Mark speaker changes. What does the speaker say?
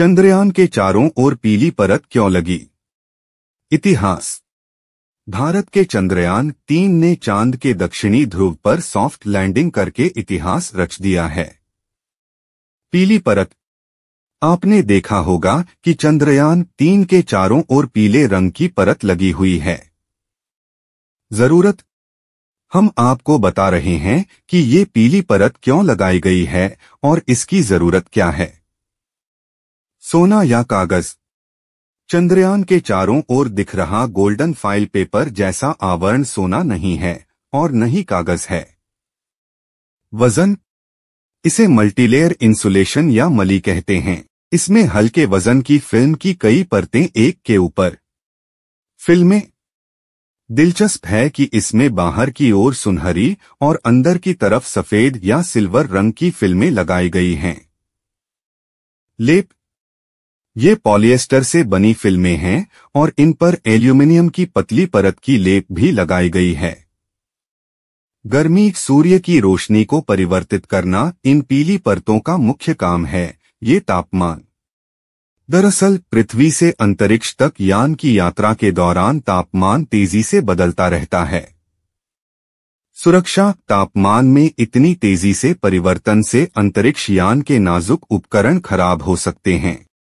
Speaker 1: चंद्रयान के चारों ओर पीली परत क्यों लगी इतिहास भारत के चंद्रयान तीन ने चांद के दक्षिणी ध्रुव पर सॉफ्ट लैंडिंग करके इतिहास रच दिया है पीली परत आपने देखा होगा कि चंद्रयान तीन के चारों ओर पीले रंग की परत लगी हुई है जरूरत हम आपको बता रहे हैं कि ये पीली परत क्यों लगाई गई है और इसकी जरूरत क्या है सोना या कागज चंद्रयान के चारों ओर दिख रहा गोल्डन फाइल पेपर जैसा आवरण सोना नहीं है और नहीं कागज है वजन इसे मल्टीलेयर इंसुलेशन या मली कहते हैं इसमें हल्के वजन की फिल्म की कई परतें एक के ऊपर फिल्में दिलचस्प है कि इसमें बाहर की ओर सुनहरी और अंदर की तरफ सफेद या सिल्वर रंग की फिल्में लगाई गई हैं लेप ये पॉलिएस्टर से बनी फिल्में हैं और इन पर एल्यूमिनियम की पतली परत की लेप भी लगाई गई है गर्मी सूर्य की रोशनी को परिवर्तित करना इन पीली परतों का मुख्य काम है ये तापमान दरअसल पृथ्वी से अंतरिक्ष तक यान की यात्रा के दौरान तापमान तेजी से बदलता रहता है सुरक्षा तापमान में इतनी तेजी से परिवर्तन से अंतरिक्ष यान के नाजुक उपकरण खराब हो सकते हैं